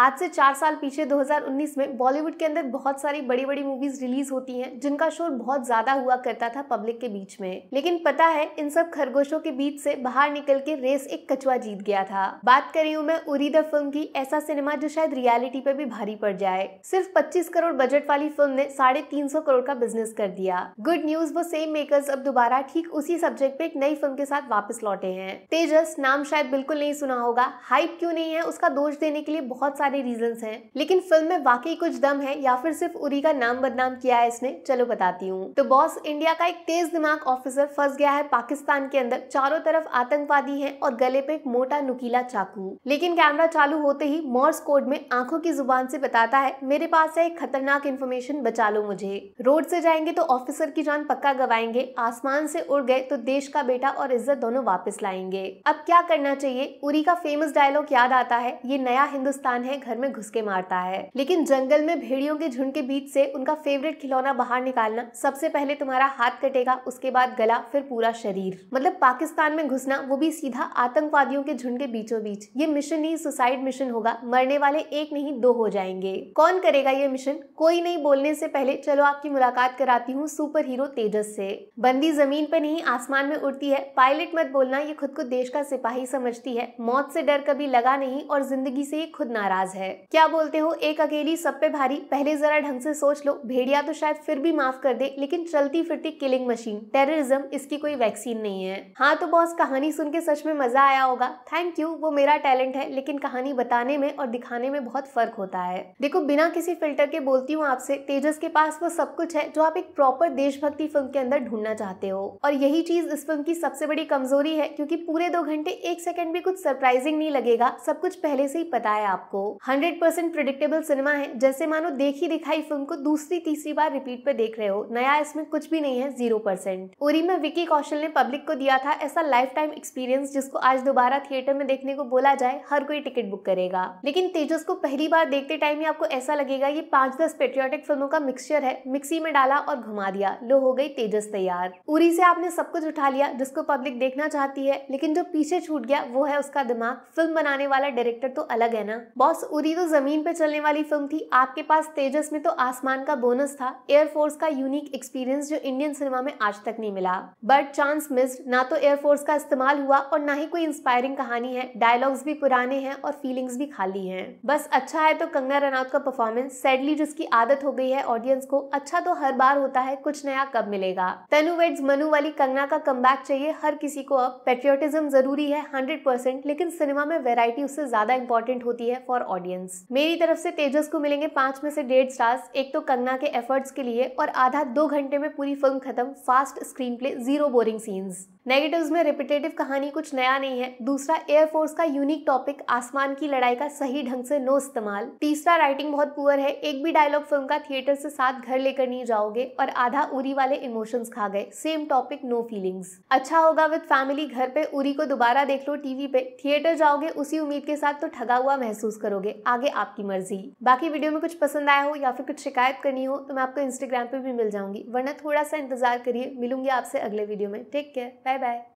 आज से चार साल पीछे 2019 में बॉलीवुड के अंदर बहुत सारी बड़ी बड़ी मूवीज रिलीज होती हैं जिनका शोर बहुत ज्यादा हुआ करता था पब्लिक के बीच में लेकिन पता है इन सब खरगोशों के बीच से बाहर निकल के रेस एक कचुआ जीत गया था बात कर रही हूँ मैं उरी द फिल्म की ऐसा सिनेमा जो शायद रियालिटी पे भी भारी पड़ जाए सिर्फ पच्चीस करोड़ बजट वाली फिल्म ने साढ़े तीन सौ करोड़ का बिजनेस कर दिया गुड न्यूज वो सेम मेकर्स अब दोबारा ठीक उसी सब्जेक्ट पे एक नई फिल्म के साथ वापस लौटे हैं तेजस नाम शायद बिल्कुल नहीं सुना होगा हाइप क्यों नहीं है उसका दोष देने के लिए बहुत सारे सारे रीजन है लेकिन फिल्म में वाकई कुछ दम है या फिर सिर्फ उरी का नाम बदनाम किया है इसने चलो बताती हूँ तो बॉस इंडिया का एक तेज दिमाग ऑफिसर फंस गया है पाकिस्तान के अंदर चारों तरफ आतंकवादी है और गले पे एक मोटा नुकीला चाकू लेकिन कैमरा चालू होते ही मॉर्स कोड में आंखों की जुबान से बताता है मेरे पास है एक खतरनाक इन्फॉर्मेशन बचा लो मुझे रोड से जाएंगे तो ऑफिसर की जान पक्का गवाएंगे आसमान से उड़ गए तो देश का बेटा और इज्जत दोनों वापस लाएंगे अब क्या करना चाहिए उरी का फेमस डायलॉग याद आता है ये नया हिंदुस्तान है घर में घुसके मारता है लेकिन जंगल में भेड़ियों के झुंड के बीच से उनका फेवरेट खिलौना बाहर निकालना सबसे पहले तुम्हारा हाथ कटेगा उसके बाद गला फिर पूरा शरीर मतलब पाकिस्तान में घुसना वो भी सीधा आतंकवादियों के झुंड के बीचों बीच ये मिशन ही सुसाइड मिशन होगा मरने वाले एक नहीं दो हो जाएंगे कौन करेगा ये मिशन कोई नहीं बोलने से पहले चलो आपकी मुलाकात कराती हूँ सुपर हीरो तेजस से बंदी जमीन पर नहीं आसमान में उड़ती है पायलट मत बोलना ये खुद को देश का सिपाही समझती है मौत से डर कभी लगा नहीं और जिंदगी से ही खुद नाराज अंदाज है क्या बोलते हो एक अकेली सब पे भारी पहले जरा ढंग से सोच लो भेड़िया तो शायद फिर भी माफ कर दे लेकिन चलती फिरती किलिंग मशीन टेररिज्म इसकी कोई वैक्सीन नहीं है हाँ तो बॉस कहानी सुन के सच में मजा आया होगा थैंक यू वो मेरा टैलेंट है लेकिन कहानी बताने में और दिखाने में बहुत फर्क होता है देखो बिना किसी फिल्टर के बोलती हूँ आपसे तेजस के पास वो सब कुछ है जो आप एक प्रॉपर देशभक्ति फिल्म के अंदर ढूंढना चाहते हो और यही चीज इस फिल्म की सबसे बड़ी कमजोरी है क्योंकि पूरे दो घंटे एक सेकंड भी कुछ सरप्राइजिंग नहीं लगेगा सब कुछ पहले से ही पता है आपको हंड्रेड परसेंट प्रिडिक्टेबल सिनेमा है जैसे मानो देखी दिखाई फिल्म को दूसरी तीसरी बार रिपीट पे देख रहे हो नया इसमें कुछ भी नहीं है जीरो परसेंट उरी में विकी कौशल ने पब्लिक को दिया था ऐसा लाइफ टाइम एक्सपीरियंस जिसको आज दोबारा थिएटर में देखने को बोला जाए हर कोई टिकट बुक करेगा लेकिन तेजस को पहली बार देखते टाइम ही आपको ऐसा लगेगा ये पांच दस पेट्रियाटिक फिल्मों का मिक्सचर है मिक्सी में डाला और घुमा दिया लो हो गई तेजस तैयार उरी से आपने सब कुछ उठा लिया जिसको पब्लिक देखना चाहती है लेकिन जो पीछे छूट गया वो है उसका दिमाग फिल्म बनाने वाला डायरेक्टर तो अलग है ना बॉस उरी तो जमीन पर चलने वाली फिल्म थी आपके पास तेजस में तो आसमान का बोनस था एयरफोर्स का यूनिक एक्सपीरियंस जो इंडियन सिनेमा में आज तक नहीं मिला बट चांस मिस ना तो एयरफोर्स का इस्तेमाल हुआ और ना ही कोई इंस्पायरिंग कहानी है डायलॉग्स भी पुराने हैं और फीलिंग्स भी खाली है बस अच्छा है तो कंगना रनौत का परफॉर्मेंस सैडली जिसकी आदत हो गई है ऑडियंस को अच्छा तो हर बार होता है कुछ नया कब मिलेगा तनु वेड्स मनु वाली कंगना का कम चाहिए हर किसी को अब पेट्रियोटिज्म जरूरी है हंड्रेड लेकिन सिनेमा में वेरायटी उससे ज्यादा इंपॉर्टेंट होती है फॉर ऑडियंस मेरी तरफ से तेजस को मिलेंगे पांच में से डेढ़ स्टार्स एक तो कंगना के एफर्ट्स के लिए और आधा दो घंटे में पूरी फिल्म खत्म fast screenplay zero boring scenes negatives में रिपीटेटिव कहानी कुछ नया नहीं है दूसरा एयरफोर्स का यूनिक टॉपिक आसमान की लड़ाई का सही ढंग से नो इस्तेमाल तीसरा राइटिंग बहुत पुअर है एक भी डायलॉग फिल्म का थिएटर से साथ घर लेकर नहीं जाओगे और आधा उरी वाले इमोशंस खा गए सेम टॉपिक नो फीलिंग्स अच्छा होगा विद फैमिली घर पे उरी को दोबारा देख लो टीवी पे थिएटर जाओगे उसी उम्मीद के साथ तो ठगा हुआ महसूस करोगे आगे आपकी मर्जी बाकी वीडियो में कुछ पसंद आया हो या फिर कुछ शिकायत करनी हो तो मैं आपको इंस्टाग्राम पे भी मिल जाऊंगी वरना थोड़ा सा इंतजार करिए मिलूंगी आपसे अगले वीडियो में टेक केयर 拜拜